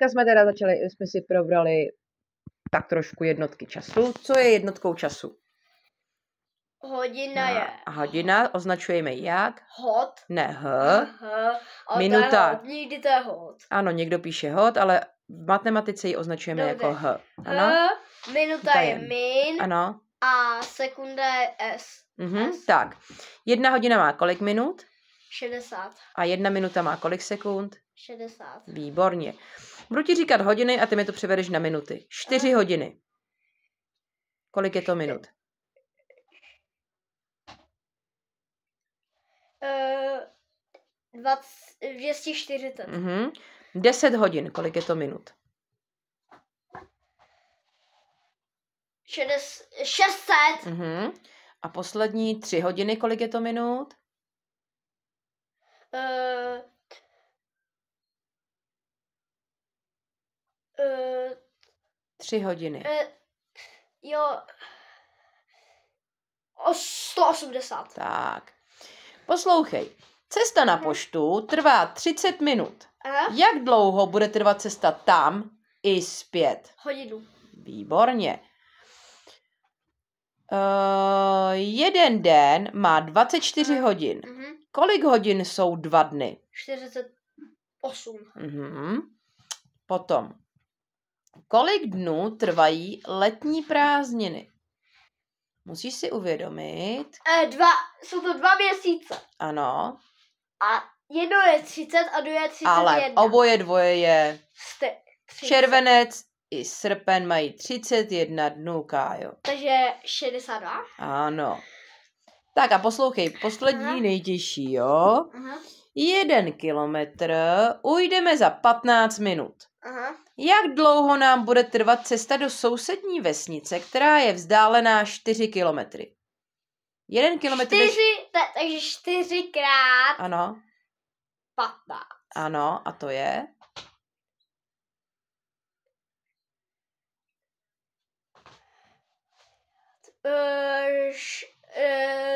Dneska jsme teda začali, jsme si probrali tak trošku jednotky času. Co je jednotkou času? Hodina je. A hodina označujeme jak? Hot. Ne, h. Aha, ale Minuta. To je hot, nikdy to je hot. Ano, někdo píše hot, ale v matematice ji označujeme Dobře. jako h. Ano? H, minuta je min. Ano. A sekunda je s. Mhm, s. Tak. Jedna hodina má kolik minut? 60. A jedna minuta má kolik sekund? 60. Výborně. Budu ti říkat hodiny a ty mi to převedeš na minuty. Čtyři hodiny. Kolik je to minut? Uh, 20, 240. Uh-huh. 10 hodin, kolik je to minut? 600. Uh-huh. Mhm. A poslední 3 hodiny, kolik je to minut? Uh, Tři hodiny. E, jo. O 180. Tak. Poslouchej. Cesta na mhm. poštu trvá 30 minut. A? Jak dlouho bude trvat cesta tam i zpět? Hodinu. Výborně. Uh, jeden den má 24 mm. hodin. Uh-huh. Kolik hodin jsou dva dny? 48. Uh-huh. Mhm. Potom Kolik dnů trvají letní prázdniny? Musíš si uvědomit. E, dva, jsou to dva měsíce. Ano. A jedno je 30 a druhé je 31. Ale oboje dvoje je. Ste, Červenec i srpen mají 31 dnů, Kájo. Takže 62? Ano. Tak a poslouchej, poslední Aha. nejtěžší, jo? Aha jeden kilometr ujdeme za 15 minut. Aha. Jak dlouho nám bude trvat cesta do sousední vesnice, která je vzdálená 4 kilometry? Jeden kilometr... Čtyři, než... takže čtyřikrát. Ano. Patnáct. Ano, a to je? Uh, uh,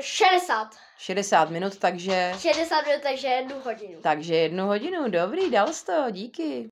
60. 60 minut, takže... 60 minut, takže jednu hodinu. Takže jednu hodinu, dobrý, dal jsi to, díky.